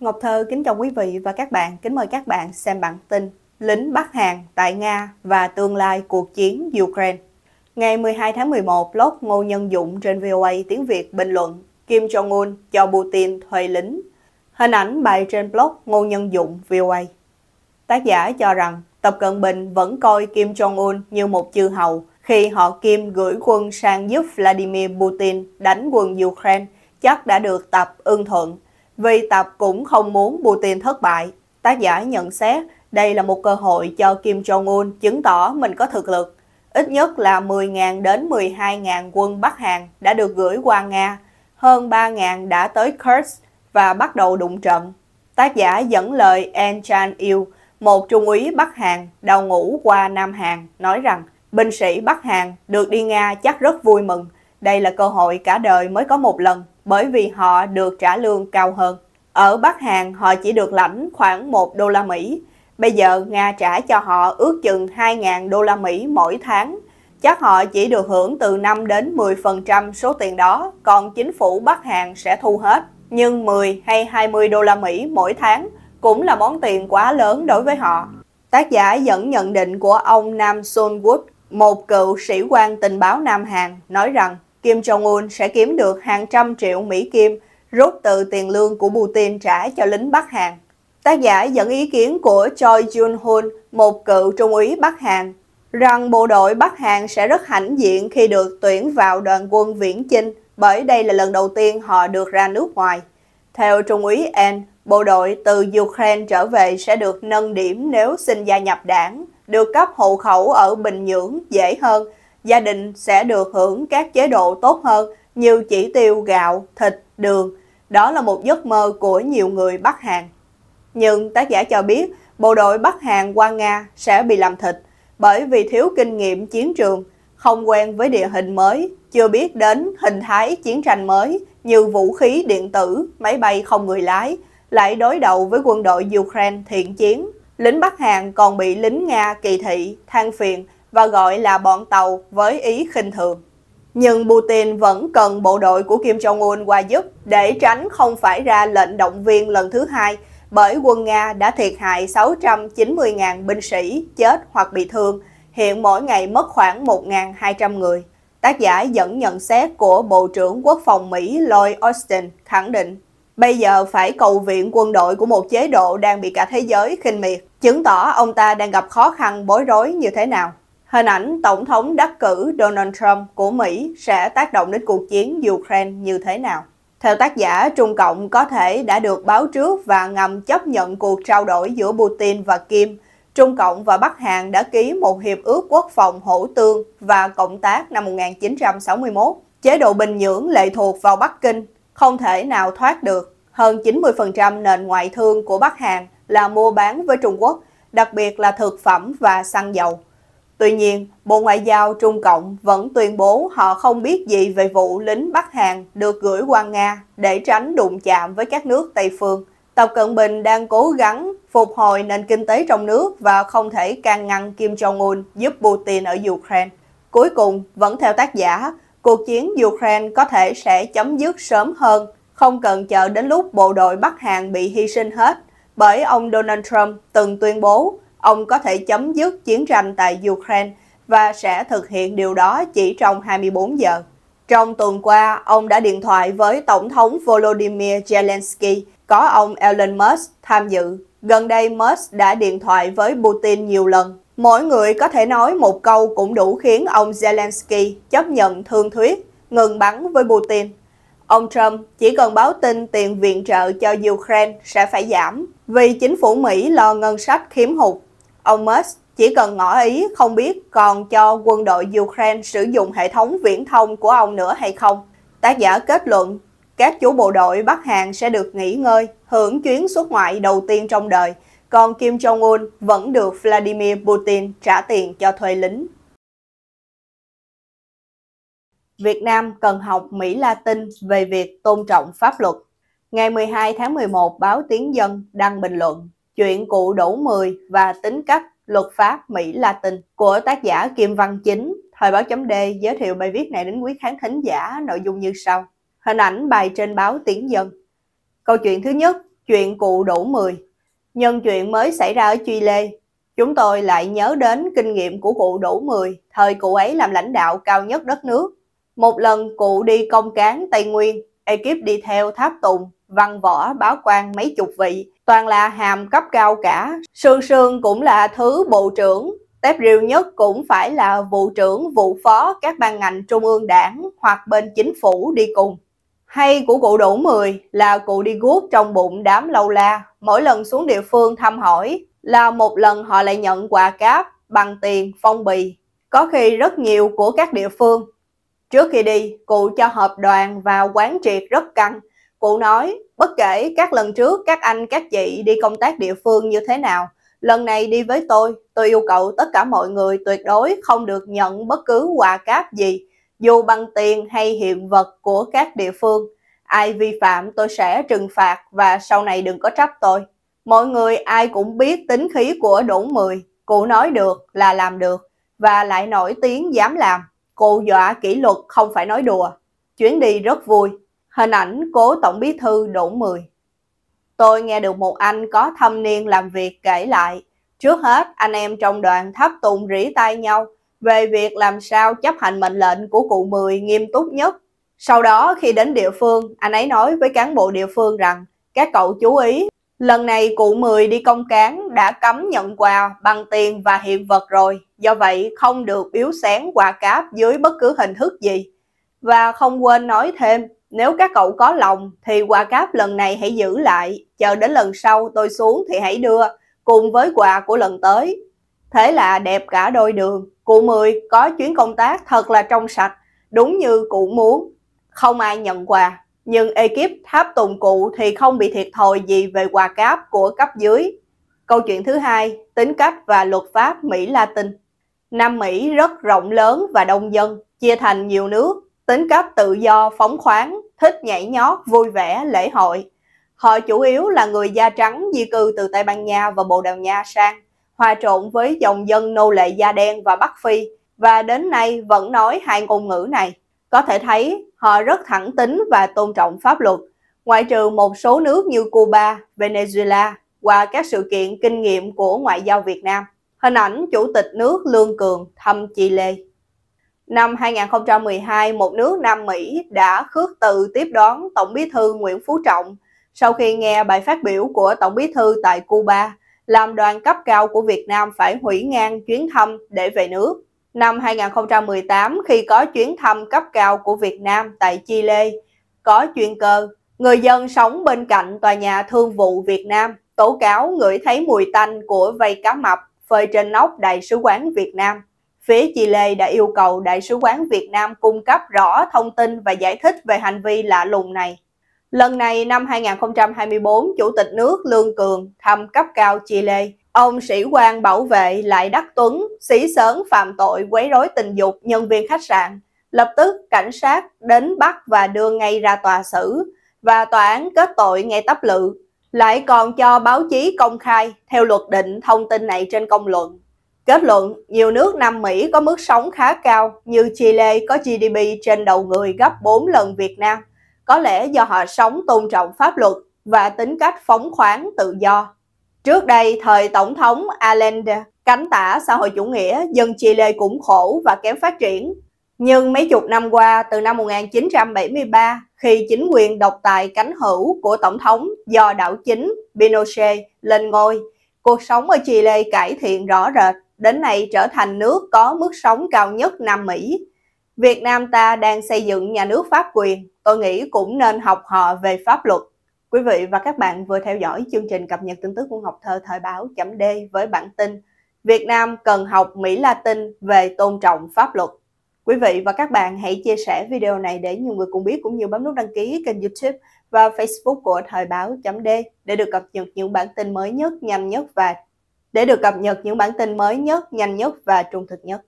Ngọc Thơ kính chào quý vị và các bạn. Kính mời các bạn xem bản tin Lính bắt hàng tại Nga và tương lai cuộc chiến Ukraine. Ngày 12 tháng 11, blog Ngô Nhân Dũng trên VOA tiếng Việt bình luận Kim Jong-un cho Putin thuê lính. Hình ảnh bài trên blog Ngô Nhân Dũng VOA. Tác giả cho rằng Tập Cận Bình vẫn coi Kim Jong-un như một chư hầu khi họ Kim gửi quân sang giúp Vladimir Putin đánh quân Ukraine chắc đã được Tập ưng thuận vì Tập cũng không muốn Putin thất bại. Tác giả nhận xét đây là một cơ hội cho Kim Jong-un chứng tỏ mình có thực lực. Ít nhất là 10.000 đến 12.000 quân Bắc Hàn đã được gửi qua Nga, hơn 3.000 đã tới Kursk và bắt đầu đụng trận. Tác giả dẫn lời En Chan Il, một trung úy Bắc Hàn đào ngủ qua Nam Hàn, nói rằng binh sĩ Bắc Hàn được đi Nga chắc rất vui mừng, đây là cơ hội cả đời mới có một lần bởi vì họ được trả lương cao hơn. Ở Bắc Hàn họ chỉ được lãnh khoảng 1 đô la Mỹ. Bây giờ Nga trả cho họ ước chừng 2.000 đô la Mỹ mỗi tháng. Chắc họ chỉ được hưởng từ 5 đến 10% số tiền đó, còn chính phủ Bắc Hàn sẽ thu hết. Nhưng 10 hay 20 đô la Mỹ mỗi tháng cũng là món tiền quá lớn đối với họ. Tác giả dẫn nhận định của ông Nam Sun Wook, một cựu sĩ quan tình báo Nam Hàn, nói rằng Kim Jong-un sẽ kiếm được hàng trăm triệu Mỹ Kim rút từ tiền lương của Putin trả cho lính Bắc Hàn. Tác giả dẫn ý kiến của Choi Jun-hun, một cựu trung úy Bắc Hàn, rằng bộ đội Bắc Hàn sẽ rất hãnh diện khi được tuyển vào đoàn quân viễn chinh bởi đây là lần đầu tiên họ được ra nước ngoài. Theo Trung úy An, bộ đội từ Ukraine trở về sẽ được nâng điểm nếu xin gia nhập đảng, được cấp hộ khẩu ở Bình Nhưỡng dễ hơn gia đình sẽ được hưởng các chế độ tốt hơn như chỉ tiêu gạo, thịt, đường. Đó là một giấc mơ của nhiều người Bắc Hàn. Nhưng tác giả cho biết bộ đội Bắc Hàn qua Nga sẽ bị làm thịt bởi vì thiếu kinh nghiệm chiến trường, không quen với địa hình mới, chưa biết đến hình thái chiến tranh mới như vũ khí điện tử, máy bay không người lái, lại đối đầu với quân đội Ukraine thiện chiến. Lính Bắc Hàn còn bị lính Nga kỳ thị, than phiền và gọi là bọn tàu với ý khinh thường. Nhưng Putin vẫn cần bộ đội của Kim Jong-un qua giúp để tránh không phải ra lệnh động viên lần thứ hai bởi quân Nga đã thiệt hại 690.000 binh sĩ chết hoặc bị thương, hiện mỗi ngày mất khoảng 1.200 người. Tác giả dẫn nhận xét của Bộ trưởng Quốc phòng Mỹ Lloyd Austin khẳng định Bây giờ phải cầu viện quân đội của một chế độ đang bị cả thế giới khinh miệt, chứng tỏ ông ta đang gặp khó khăn bối rối như thế nào. Hình ảnh Tổng thống đắc cử Donald Trump của Mỹ sẽ tác động đến cuộc chiến Ukraine như thế nào? Theo tác giả, Trung Cộng có thể đã được báo trước và ngầm chấp nhận cuộc trao đổi giữa Putin và Kim. Trung Cộng và Bắc Hàn đã ký một hiệp ước quốc phòng hỗ tương và cộng tác năm 1961. Chế độ Bình Nhưỡng lệ thuộc vào Bắc Kinh, không thể nào thoát được. Hơn 90% nền ngoại thương của Bắc Hàn là mua bán với Trung Quốc, đặc biệt là thực phẩm và xăng dầu. Tuy nhiên, Bộ Ngoại giao Trung Cộng vẫn tuyên bố họ không biết gì về vụ lính Bắc Hàn được gửi qua Nga để tránh đụng chạm với các nước Tây phương. Tập Cận Bình đang cố gắng phục hồi nền kinh tế trong nước và không thể can ngăn Kim Jong-un giúp Putin ở Ukraine. Cuối cùng, vẫn theo tác giả, cuộc chiến Ukraine có thể sẽ chấm dứt sớm hơn, không cần chờ đến lúc bộ đội Bắc Hàn bị hy sinh hết, bởi ông Donald Trump từng tuyên bố Ông có thể chấm dứt chiến tranh tại Ukraine và sẽ thực hiện điều đó chỉ trong 24 giờ. Trong tuần qua, ông đã điện thoại với Tổng thống Volodymyr Zelensky, có ông Elon Musk tham dự. Gần đây, Musk đã điện thoại với Putin nhiều lần. Mỗi người có thể nói một câu cũng đủ khiến ông Zelensky chấp nhận thương thuyết, ngừng bắn với Putin. Ông Trump chỉ cần báo tin tiền viện trợ cho Ukraine sẽ phải giảm vì chính phủ Mỹ lo ngân sách khiếm hụt. Ông Musk chỉ cần ngỏ ý không biết còn cho quân đội Ukraine sử dụng hệ thống viễn thông của ông nữa hay không. Tác giả kết luận, các chú bộ đội Bắc Hàn sẽ được nghỉ ngơi, hưởng chuyến xuất ngoại đầu tiên trong đời, còn Kim Jong-un vẫn được Vladimir Putin trả tiền cho thuê lính. Việt Nam cần học Mỹ Latin về việc tôn trọng pháp luật. Ngày 12 tháng 11, báo Tiếng Dân đăng bình luận Chuyện cụ đủ 10 và tính cách luật pháp Mỹ Latin của tác giả Kim Văn Chính. Thời báo chấm D giới thiệu bài viết này đến quý khán thính giả nội dung như sau. Hình ảnh bài trên báo Tiếng Dân. Câu chuyện thứ nhất, chuyện cụ đủ 10. Nhân chuyện mới xảy ra ở lê chúng tôi lại nhớ đến kinh nghiệm của cụ đủ 10, thời cụ ấy làm lãnh đạo cao nhất đất nước. Một lần cụ đi công cán Tây Nguyên, ekip đi theo tháp tùng, văn võ, báo quan mấy chục vị, toàn là hàm cấp cao cả. Sương Sương cũng là thứ bộ trưởng, tép riêu nhất cũng phải là vụ trưởng, vụ phó các ban ngành trung ương đảng hoặc bên chính phủ đi cùng. Hay của cụ đủ mười là cụ đi guốc trong bụng đám lâu la, mỗi lần xuống địa phương thăm hỏi là một lần họ lại nhận quà cáp bằng tiền phong bì, có khi rất nhiều của các địa phương. Trước khi đi, cụ cho hợp đoàn và quán triệt rất căng Cụ nói, bất kể các lần trước các anh các chị đi công tác địa phương như thế nào, lần này đi với tôi, tôi yêu cầu tất cả mọi người tuyệt đối không được nhận bất cứ quà cáp gì, dù bằng tiền hay hiện vật của các địa phương. Ai vi phạm tôi sẽ trừng phạt và sau này đừng có trách tôi. Mọi người ai cũng biết tính khí của Đỗ Mười, cụ nói được là làm được và lại nổi tiếng dám làm. Cụ dọa kỷ luật không phải nói đùa. Chuyến đi rất vui, Hình ảnh cố tổng bí thư Đỗ Mười Tôi nghe được một anh có thâm niên làm việc kể lại. Trước hết, anh em trong đoàn thấp tùng rỉ tay nhau về việc làm sao chấp hành mệnh lệnh của cụ Mười nghiêm túc nhất. Sau đó khi đến địa phương, anh ấy nói với cán bộ địa phương rằng các cậu chú ý, lần này cụ Mười đi công cán đã cấm nhận quà bằng tiền và hiện vật rồi, do vậy không được biếu sáng quà cáp dưới bất cứ hình thức gì. Và không quên nói thêm, nếu các cậu có lòng thì quà cáp lần này hãy giữ lại, chờ đến lần sau tôi xuống thì hãy đưa, cùng với quà của lần tới. Thế là đẹp cả đôi đường, cụ Mười có chuyến công tác thật là trong sạch, đúng như cụ muốn. Không ai nhận quà, nhưng ekip tháp tùng cụ thì không bị thiệt thòi gì về quà cáp của cấp dưới. Câu chuyện thứ hai, tính cách và luật pháp Mỹ Latin. Nam Mỹ rất rộng lớn và đông dân, chia thành nhiều nước tính cách tự do, phóng khoáng, thích nhảy nhót, vui vẻ, lễ hội. Họ chủ yếu là người da trắng di cư từ Tây Ban Nha và Bồ Đào Nha sang, hòa trộn với dòng dân nô lệ da đen và Bắc Phi và đến nay vẫn nói hai ngôn ngữ này. Có thể thấy họ rất thẳng tính và tôn trọng pháp luật, ngoại trừ một số nước như Cuba, Venezuela qua các sự kiện kinh nghiệm của ngoại giao Việt Nam. Hình ảnh Chủ tịch nước Lương Cường thăm Chile. Năm 2012, một nước Nam Mỹ đã khước từ tiếp đón Tổng bí thư Nguyễn Phú Trọng sau khi nghe bài phát biểu của Tổng bí thư tại Cuba, làm đoàn cấp cao của Việt Nam phải hủy ngang chuyến thăm để về nước. Năm 2018, khi có chuyến thăm cấp cao của Việt Nam tại Chile, có chuyên cơ, người dân sống bên cạnh tòa nhà thương vụ Việt Nam tố cáo ngửi thấy mùi tanh của vây cá mập phơi trên nóc Đại sứ quán Việt Nam phía Chile đã yêu cầu Đại sứ quán Việt Nam cung cấp rõ thông tin và giải thích về hành vi lạ lùng này. Lần này năm 2024, Chủ tịch nước Lương Cường thăm cấp cao Chile. Ông sĩ quan bảo vệ lại Đắc Tuấn xí sớn phạm tội quấy rối tình dục nhân viên khách sạn. Lập tức cảnh sát đến bắt và đưa ngay ra tòa xử và tòa án kết tội ngay tấp lự. Lại còn cho báo chí công khai theo luật định thông tin này trên công luận. Kết luận, nhiều nước Nam Mỹ có mức sống khá cao như Chile có GDP trên đầu người gấp 4 lần Việt Nam, có lẽ do họ sống tôn trọng pháp luật và tính cách phóng khoáng tự do. Trước đây, thời Tổng thống Allende, cánh tả xã hội chủ nghĩa, dân Chile cũng khổ và kém phát triển. Nhưng mấy chục năm qua, từ năm 1973, khi chính quyền độc tài cánh hữu của Tổng thống do đảo chính Pinochet lên ngôi, cuộc sống ở Chile cải thiện rõ rệt đến nay trở thành nước có mức sống cao nhất Nam Mỹ. Việt Nam ta đang xây dựng nhà nước pháp quyền, tôi nghĩ cũng nên học họ về pháp luật. Quý vị và các bạn vừa theo dõi chương trình cập nhật tin tức của Học Thơ thời báo chấm D với bản tin Việt Nam cần học Mỹ Latin về tôn trọng pháp luật. Quý vị và các bạn hãy chia sẻ video này để nhiều người cùng biết cũng như bấm nút đăng ký kênh YouTube và Facebook của Thời báo.d để được cập nhật những bản tin mới nhất, nhanh nhất và để được cập nhật những bản tin mới nhất, nhanh nhất và trung thực nhất.